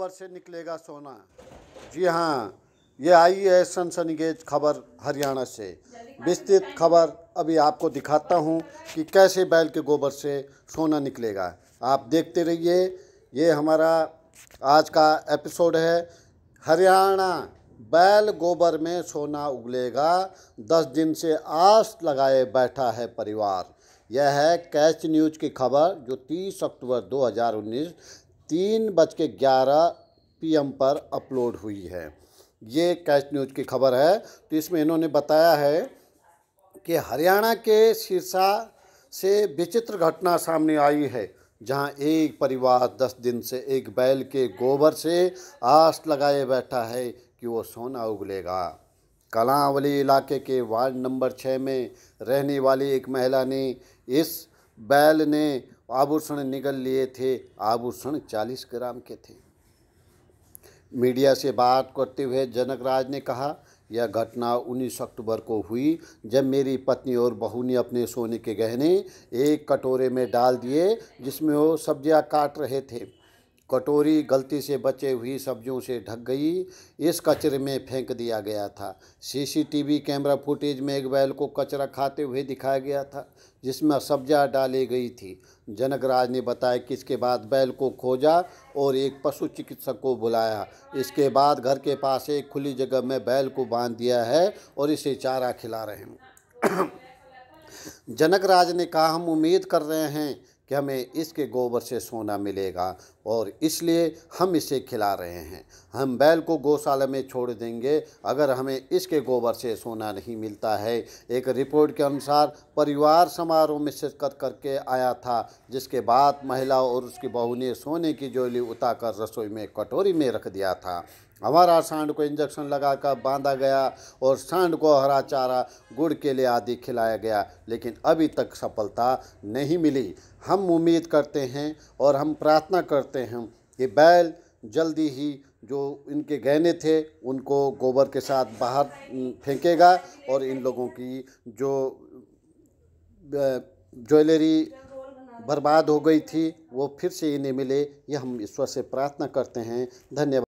अक्टूबर से निकलेगा सोना जी हाँ ये आई है सनसनीखेज खबर हरियाणा से विस्तृत खबर अभी आपको दिखाता हूँ कि कैसे बैल के गोबर से सोना निकलेगा आप देखते रहिए ये हमारा आज का एपिसोड है हरियाणा बैल गोबर में सोना उगलेगा दस दिन से आस लगाए बैठा है परिवार यह है कैच न्यूज की खबर जो 30 अक्टूबर 2019 तीन बज के ग्यारह पी पर अपलोड हुई है ये कैच न्यूज की खबर है तो इसमें इन्होंने बताया है कि हरियाणा के सिरसा से विचित्र घटना सामने आई है जहां एक परिवार दस दिन से एक बैल के गोबर से आस लगाए बैठा है कि वो सोना उगलेगा कलांवली इलाके के वार्ड नंबर छः में रहने वाली एक महिला ने इस बैल ने आभूषण निगल लिए थे आभूषण चालीस ग्राम के थे मीडिया से बात करते हुए जनक राज ने कहा यह घटना 19 अक्टूबर को हुई जब मेरी पत्नी और बहू ने अपने सोने के गहने एक कटोरे में डाल दिए जिसमें वो सब्जियां काट रहे थे कटोरी गलती से बचे हुई सब्जियों से ढक गई इस कचरे में फेंक दिया गया था सीसीटीवी कैमरा फुटेज में एक बैल को कचरा खाते हुए दिखाया गया था जिसमें सब्जा डाली गई थी जनकराज ने बताया कि इसके बाद बैल को खोजा और एक पशु चिकित्सक को बुलाया इसके बाद घर के पास एक खुली जगह में बैल को बांध दिया है और इसे चारा खिला रहे हैं जनक राज ने कहा हम उम्मीद कर रहे हैं कि हमें इसके गोबर से सोना मिलेगा और इसलिए हम इसे खिला रहे हैं हम बैल को गौशाला में छोड़ देंगे अगर हमें इसके गोबर से सोना नहीं मिलता है एक रिपोर्ट के अनुसार परिवार समारोह में शिरकत करके आया था जिसके बाद महिला और उसकी बहू ने सोने की जोली उतार रसोई में कटोरी में रख दिया था हमारा सांड को इंजेक्शन लगाकर बांधा गया और सांड को हरा चारा गुड़ के लिए आदि खिलाया गया लेकिन अभी तक सफलता नहीं मिली हम उम्मीद करते हैं और हम प्रार्थना करते हैं कि बैल जल्दी ही जो इनके गहने थे उनको गोबर के साथ बाहर फेंकेगा और इन लोगों की जो ज्वेलरी बर्बाद हो गई थी वो फिर से इन्हें मिले ये हम ईश्वर से प्रार्थना करते हैं धन्यवाद